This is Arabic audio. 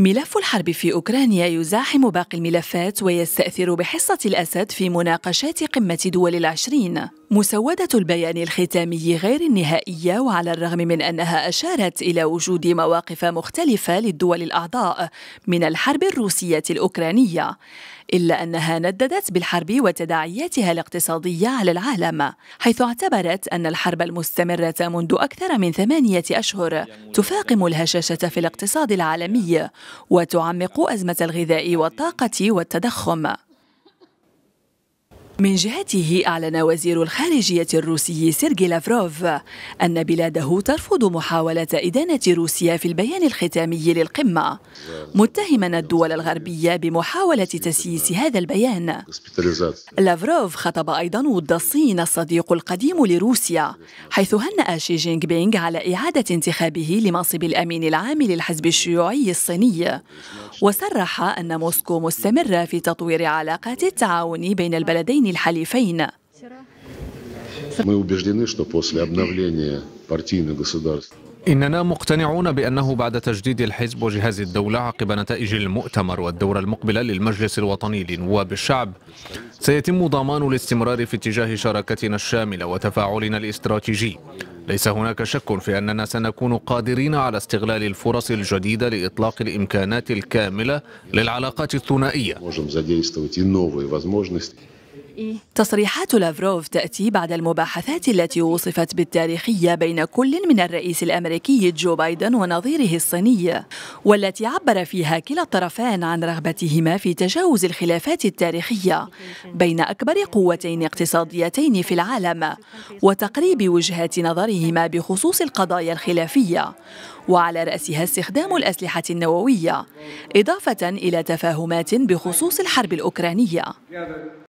ملف الحرب في أوكرانيا يزاحم باقي الملفات ويستأثر بحصة الأسد في مناقشات قمة دول العشرين مسودة البيان الختامي غير النهائية وعلى الرغم من أنها أشارت إلى وجود مواقف مختلفة للدول الأعضاء من الحرب الروسية الأوكرانية إلا أنها نددت بالحرب وتداعياتها الاقتصادية على العالم حيث اعتبرت أن الحرب المستمرة منذ أكثر من ثمانية أشهر تفاقم الهشاشة في الاقتصاد العالمي وتعمق أزمة الغذاء والطاقة والتضخم من جهته أعلن وزير الخارجية الروسي سيرجي لافروف أن بلاده ترفض محاولة إدانة روسيا في البيان الختامي للقمة متهما الدول الغربية بمحاولة تسييس هذا البيان لافروف خطب أيضا ود الصين الصديق القديم لروسيا حيث هنأ شي جينغ بينغ على إعادة انتخابه لمنصب الأمين العام للحزب الشيوعي الصيني وصرح أن موسكو مستمرة في تطوير علاقات التعاون بين البلدين الحليفين إننا مقتنعون بأنه بعد تجديد الحزب وجهاز الدولة عقب نتائج المؤتمر والدورة المقبلة للمجلس الوطني لنواب الشعب سيتم ضمان الاستمرار في اتجاه شراكتنا الشاملة وتفاعلنا الاستراتيجي ليس هناك شك في أننا سنكون قادرين على استغلال الفرص الجديدة لإطلاق الإمكانات الكاملة للعلاقات الثنائية تصريحات لافروف تأتي بعد المباحثات التي وصفت بالتاريخية بين كل من الرئيس الأمريكي جو بايدن ونظيره الصيني والتي عبر فيها كلا الطرفان عن رغبتهما في تجاوز الخلافات التاريخية بين أكبر قوتين اقتصاديتين في العالم وتقريب وجهات نظرهما بخصوص القضايا الخلافية وعلى رأسها استخدام الأسلحة النووية إضافة إلى تفاهمات بخصوص الحرب الأوكرانية